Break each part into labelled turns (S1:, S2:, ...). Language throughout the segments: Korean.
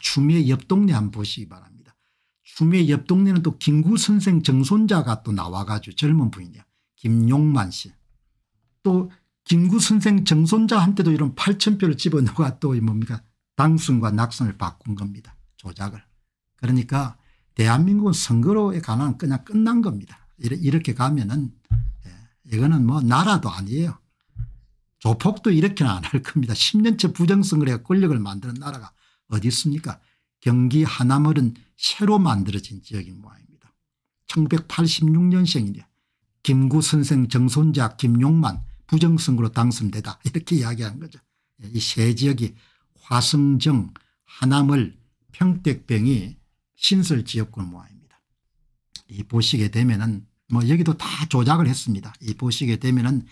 S1: 추미애 예, 옆 동네 한번 보시기 바랍니다. 추미애 옆 동네는 또 김구 선생 정손자가 또 나와가지고 젊은 분이냐 김용만 씨. 또 김구 선생 정손자한테도 이런 8천표를 집어넣어가 또 뭡니까 당순과 낙선을 바꾼 겁니다. 조작을. 그러니까 대한민국은 선거로에 관한 그냥 끝난 겁니다. 이렇게 가면은 예, 이거는 뭐 나라도 아니에요. 조폭도 이렇게는 안 할 겁니다. 10년째 부정선거를 권력을 만드는 나라가 어디 있습니까 경기 하남을은 새로 만들어진 지역인 모양입니다. 1986년생이냐 김구 선생 정손자 김용만 부정선거로 당선되다 이렇게 이야기한 거죠. 예, 이세 지역이 화성정 하남을 평택병이 신설지역군 모아입니다. 이 보시게 되면은 뭐 여기도 다 조작을 했습니다. 이 보시게 되면은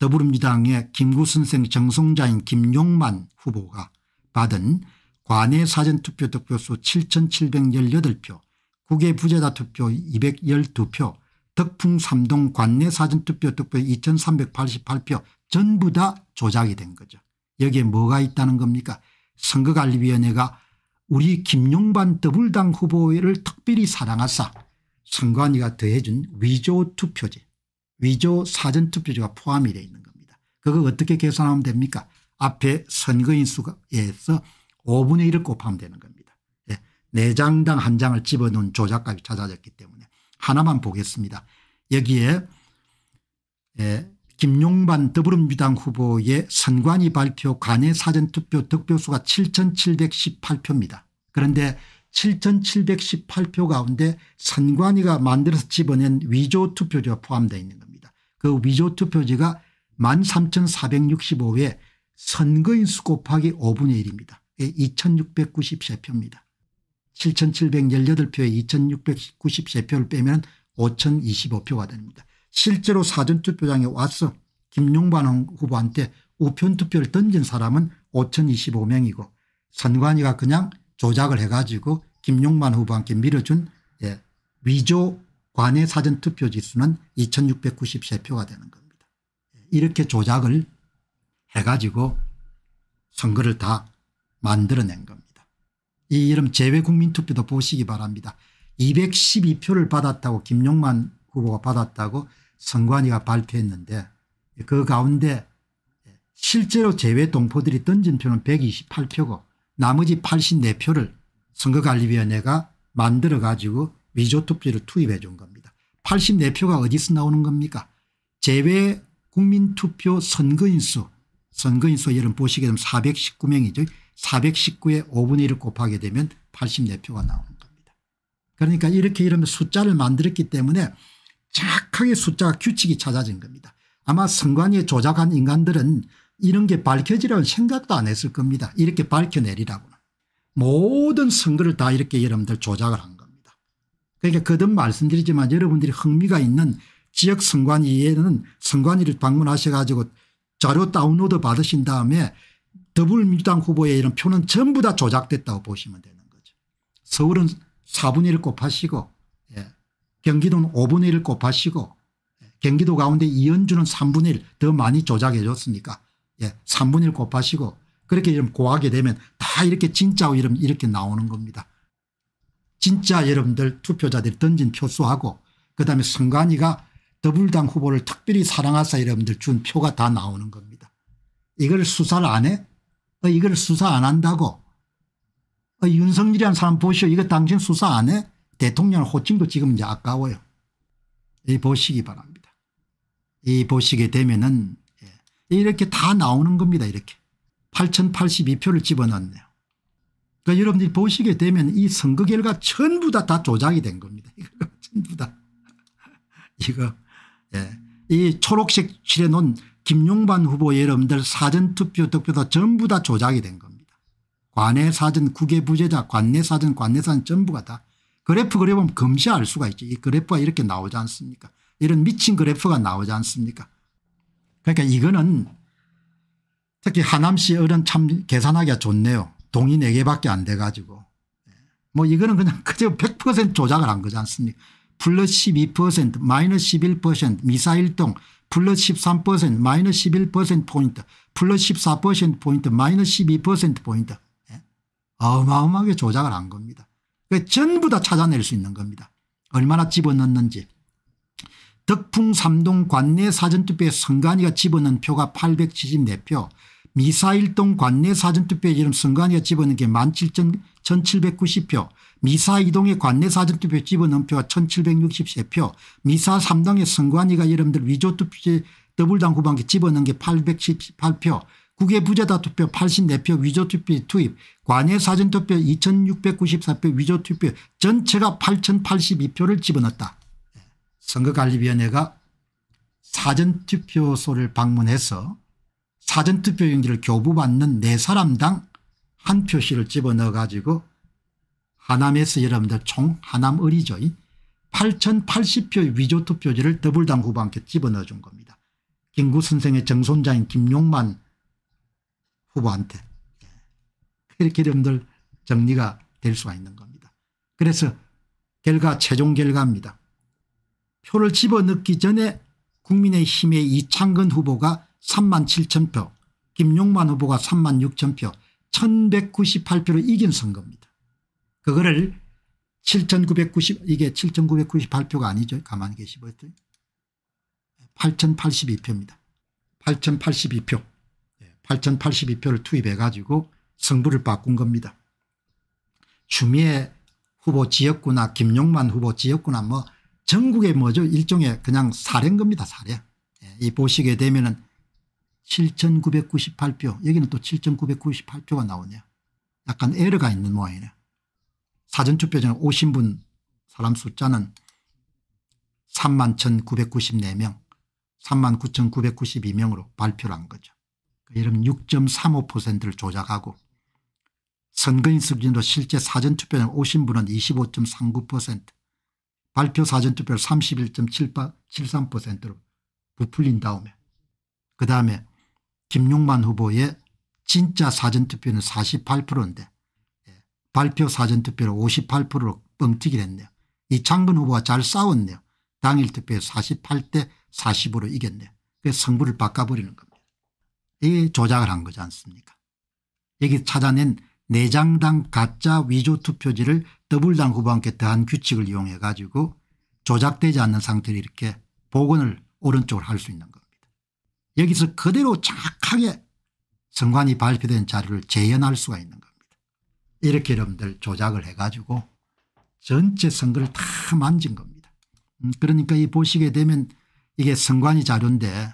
S1: 더불어민주당의 김구 선생 정성자인 김용만 후보가 받은 관내 사전투표 득표수 7718표 국외 부재자 투표 212표 덕풍 3동 관내 사전투표 득표 2388표 전부 다 조작이 된 거죠. 여기에 뭐가 있다는 겁니까 선거관리위원회가 우리 김용반 더블당 후보를 특별히 사랑하사 선관위가 더해준 위조 투표제 위조 사전투표제가 포함이 되어 있는 겁니다. 그거 어떻게 계산하면 됩니까 앞에 선거인 수에서 5분의 1을 곱하면 되는 겁니다. 예. 4장당 한 장을 집어넣은 조작값이 찾아졌기 때문에 하나만 보겠습니다. 여기에 예, 김용만 더불어민주당 후보의 선관위 발표 간의 사전투표 득표수가 7718표입니다. 그런데 7718표 가운데 선관위가 만들어서 집어낸 위조 투표지가 포함되어 있는 겁니다. 그 위조 투표지가 13465에 선거인수 곱하기 5분의 1입니다. 2693표입니다. 7718표에 2693표를 0 빼면 5025표가 됩니다. 실제로 사전투표장에 와서 김용반 후보한테 우편투표를 던진 사람은 5025명이고 선관위가 그냥 조작을 해가지고 김용만 후보한테 밀어준 예, 위조 관의 사전투표 지수는 2693표가 되는 겁니다. 이렇게 조작을 해가지고 선거를 다 만들어낸 겁니다. 이 이름 재외국민투표도 보시기 바랍니다. 212표를 받았다고 김용만 후보가 받았다고 선관위가 발표했는데 그 가운데 실제로 재외 동포들이 던진 표는 128표고 나머지 84표를 선거관리위원회가 만들어 가지고 위조투표를 투입해 준 겁니다. 84표가 어디서 나오는 겁니까 재외 국민투표 선거인수 선거인수 여러분 보시게 되면 419명이죠. 419의 5분의 1을 곱하게 되면 84표가 나오는 겁니다. 그러니까 이렇게 이런 숫자를 만들었기 때문에 정확하게 숫자 규칙이 찾아진 겁니다. 아마 선관위에 조작한 인간들은 이런 게 밝혀지라는 생각도 안 했을 겁니다. 이렇게 밝혀내리라고는. 모든 선거를 다 이렇게 여러분들 조작을 한 겁니다. 그러니까 거듭 말씀드리지만 여러분들이 흥미가 있는 지역 선관위에는 선관위를 방문하셔 가지고 자료 다운로드 받으신 다음에 더불민주당 후보의 이런 표는 전부 다 조작됐다고 보시면 되는 거죠. 서울은 4분의 1을 곱하시고 예. 경기도는 5분의 1을 곱하시고 예. 경기도 가운데 이현주는 3분의 1 더 많이 조작해 줬으니까 예. 3분의 1 곱하시고 그렇게 이름 고하게 되면 다 이렇게 진짜고 이름 이렇게 나오는 겁니다. 진짜 여러분들 투표자들이 던진 표수하고 그다음에 선관위가 더불당 후보를 특별히 사랑하사 여러분들 준 표가 다 나오는 겁니다. 이걸 수사를 안 해? 이걸 수사 안 한다고. 윤석열이란 사람 보시오. 이거 당신 수사 안 해? 대통령 호칭도 지금 이제 아까워요. 이 보시기 바랍니다. 이 보시게 되면은 예, 이렇게 다 나오는 겁니다. 이렇게 8082표를 집어넣네요. 그러니까 여러분들이 보시게 되면 이 선거 결과 전부 다, 다 조작이 된 겁니다. 전부 다. 이거 예. 이 초록색 칠해놓은 김용반 후보 여러분들 사전투표 득표다 전부 다 조작이 된 겁니다. 관내 사전 국외 부재자 관내 사전 관내 사전 전부가 다 그래프 그려보면 금시 알 수가 있죠. 이 그래프가 이렇게 나오지 않습니까 이런 미친 그래프가 나오지 않습니까 그러니까 이거는 특히 하남시 어른 참 계산하기가 좋네요. 동의 4개밖에 안 돼가지고. 예. 뭐 이거는 그냥 그저 100% 조작을 한 거지 않습니까 플러스 12% 마이너스 11% 미사일동 플러스 13% 마이너스 11%포인트 플러스 14%포인트 마이너스 12%포인트 예? 어마어마하게 조작을 한 겁니다. 그러니까 전부 다 찾아낼 수 있는 겁니다. 얼마나 집어넣는지. 덕풍 삼동 관내 사전투표에 선관위가 집어넣은 표가 874표 미사일동 관내 사전투표에 지금 선관위가 집어넣은 게 17,790표 미사 이동의 관내 사전투표 집어넣은표가 1763표 미사 3당의 선관위가 여러분들 위조투표제 더블당 후반기 집어넣은 게 818표 국외 부재다 투표 84표 위조투표 투입 관외 사전투표 2694표 위조투표 전체가 8082표를 집어넣었다. 선거관리위원회가 사전투표소를 방문해서 사전투표용지를 교부받는 4사람당 한 표씩을 집어넣어 가지고 하남에서 여러분들 총하남을리죠 8080표의 위조투표지를 더블당 후보한테 집어넣어 준 겁니다. 김구 선생의 정손자인 김용만 후보한테. 이렇게 예. 여러분들 정리가 될 수가 있는 겁니다. 그래서 결과 최종 결과입니다. 표를 집어넣기 전에 국민의힘의 이창근 후보가 3만 7천 표 김용만 후보가 3만 6천 표1 1 9 8표를 이긴 선거입니다. 그거를 7,990 이게 7 9 9 0발표가 아니죠. 가만히 계시고요. 8,082표입니다. 8,082표. 8,082표를 예, 투입해 가지고 승부를 바꾼 겁니다. 추미애 후보 지역구나 김용만 후보 지역구나 뭐 전국에 뭐죠 일종의 그냥 사례인 겁니다 사례. 예, 이 보시게 되면 은 7,998표 여기는 또 7,998표가 나오네요. 약간 에러가 있는 모양이네요. 사전투표장에 오신 분 사람 숫자는 3만 1994명 3만 9992명으로 발표를 한 거죠. 그 이러면 6.35%를 조작하고 선거인 수준으로 실제 사전투표에 오신 분은 25.39% 발표 사전투표를 31.73%로 부풀린 다음에 그다음에 김용만 후보의 진짜 사전투표는 48%인데 발표 사전투표로 58%로 뻥튀기를 했네요. 이창근 후보가 잘 싸웠네요. 당일 투표에 48대 40으로 이겼네요. 그 성부를 바꿔버리는 겁니다. 이 조작을 한 거지 않습니까 여기 찾아낸 내장당 가짜 위조 투표지를 더블당 후보와 함께 한 규칙을 이용해 가지고 조작되지 않는 상태로 이렇게 복원을 오른쪽으로 할 수 있는 겁니다. 여기서 그대로 정확하게 선관위 발표된 자료를 재현할 수가 있는 겁니다. 이렇게 여러분들 조작을 해가지고 전체 선거를 다 만진 겁니다. 음, 그러니까 이 보시게 되면 이게 선관위 자료인데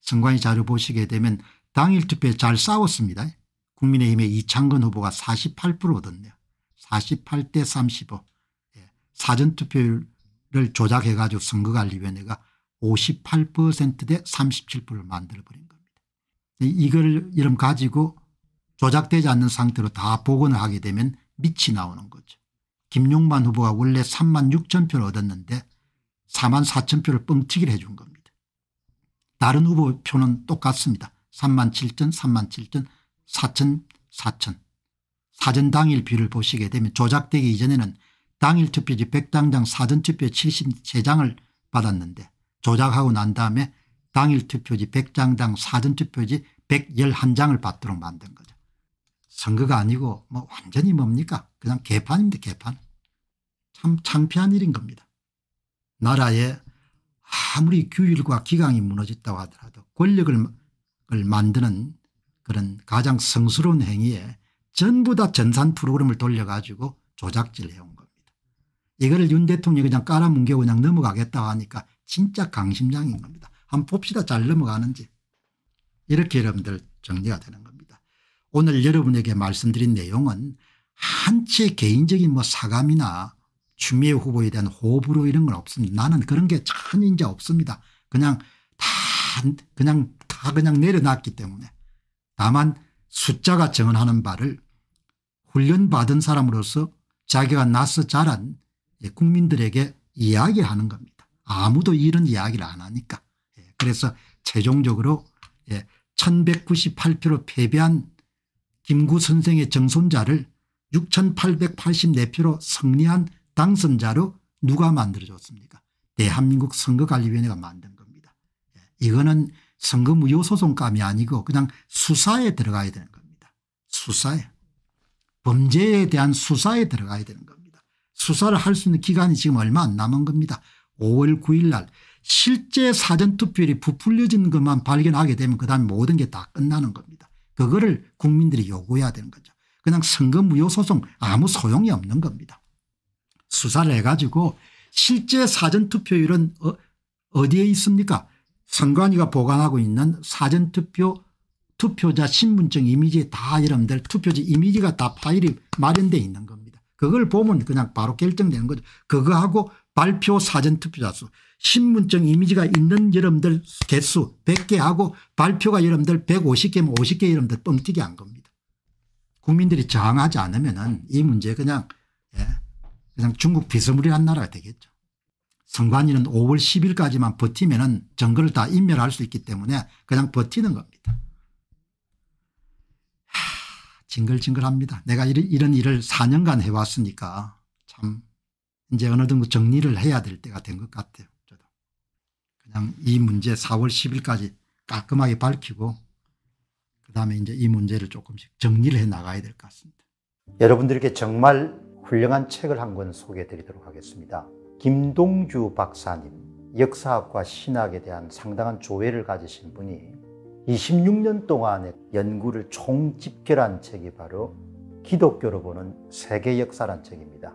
S1: 선관위 자료 보시게 되면 당일 투표에 잘 싸웠습니다. 국민의힘의 이창근 후보가 48% 얻었네요. 48대 35. 예. 사전투표율을 조작해가지고 선거관리위원회가 58%대 37%를 만들어버린 겁니다. 이걸 이름 가지고 조작되지 않는 상태로 다 복원을 하게 되면 밑이 나오는 거죠. 김용만 후보가 원래 3만 6천 표를 얻었는데 4만 4천 표를 뻥튀기를 해준 겁니다. 다른 후보 표는 똑같습니다. 3만 7천 3만 7천 4천 4천 사전 당일 비를 보시게 되면 조작되기 이전에는 당일 투표지 100당당 사전 투표 73장을 받았는데 조작하고 난 다음에 당일 투표지 100장당 사전 투표지 111장을 받도록 만든 거죠. 선거가 아니고 뭐 완전히 뭡니까 그냥 개판입니다 개판 참 창피한 일인 겁니다 나라에 아무리 규율과 기강이 무너졌다고 하더라도 권력을 만드는 그런 가장 성스러운 행위에 전부 다 전산 프로그램을 돌려가지고 조작질 해온 겁니다. 이거를 윤 대통령이 그냥 깔아뭉개고 그냥 넘어가겠다고 하니까 진짜 강심장인 겁니다. 한번 봅시다 잘 넘어가는지. 이렇게 여러분들 정리가 되는 겁니다. 오늘 여러분에게 말씀드린 내용은 한치 의 개인적인 뭐 사감이나 추미애 후보에 대한 호불호 이런 건 없습니다. 나는 그런 게 전혀 이제 없습니다. 그냥 다 그냥 다 그냥 내려놨기 때문에 다만 숫자가 정언하는 바를 훈련받은 사람으로서 자기가 나서 자란 예, 국민들에게 이야기하는 겁니다. 아무도 이런 이야기를 안 하니까. 예, 그래서 최종적으로 1198표로 예, 패배한 김구 선생의 정손자를 6884표로 승리한 당선자로 누가 만들어줬습니까 대한민국 선거관리위원회가 만든 겁니다. 예, 이거는 선거무효 소송감이 아니고 그냥 수사에 들어가야 되는 겁니다. 수사에 범죄에 대한 수사에 들어가야 되는 겁니다. 수사를 할 수 있는 기간이 지금 얼마 안 남은 겁니다. 5월 9일 날 실제 사전투표율이 부풀려진 것만 발견하게 되면 그다음 모든 게 다 끝나는 겁니다. 그거를 국민들이 요구해야 되는 거죠. 그냥 선거 무효소송 아무 소용이 없는 겁니다. 수사를 해가지고 실제 사전투표율은 어, 디에 있습니까 선관위가 보관하고 있는 사전투표 투표자 신분증 이미지다 여러분들 투표지 이미지가 다 파일이 마련되어 있는 겁니다. 그걸 보면 그냥 바로 결정되는 거죠. 그거하고 발표 사전투표자수 신분증 이미지가 있는 여러분들 개수 100개 하고 발표가 여러분들 150개면 50개 여러분들 뻥튀기 한 겁니다. 국민들이 저항하지 않으면 은이 문제 그냥 예 그냥 중국 비서물이란 나라가 되겠죠. 선관위는 5월 10일까지만 버티면 은 정거를 다 인멸할 수 있기 때문에 그냥 버티는 겁니다. 하, 징글징글합니다. 내가 이런, 이런 일을 4년간 해왔으니까 참 이제 어느 정도 정리를 해야 될 때가 된 것 같아요. 저도. 그냥 이 문제 4월 10일까지 깔끔하게 밝히고 그다음에 이제 이 문제를 조금씩 정리를 해 나가야 될 것 같습니다. 여러분들께 정말 훌륭한 책을 한 권 소개해 드리도록 하겠습니다. 김동주 박사님, 역사학과 신학에 대한 상당한 조회를 가지신 분이 26년 동안의 연구를 총집결한 책이 바로 기독교로 보는 세계 역사란 책입니다.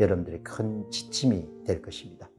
S1: 여러분들의 큰 지침이 될 것입니다.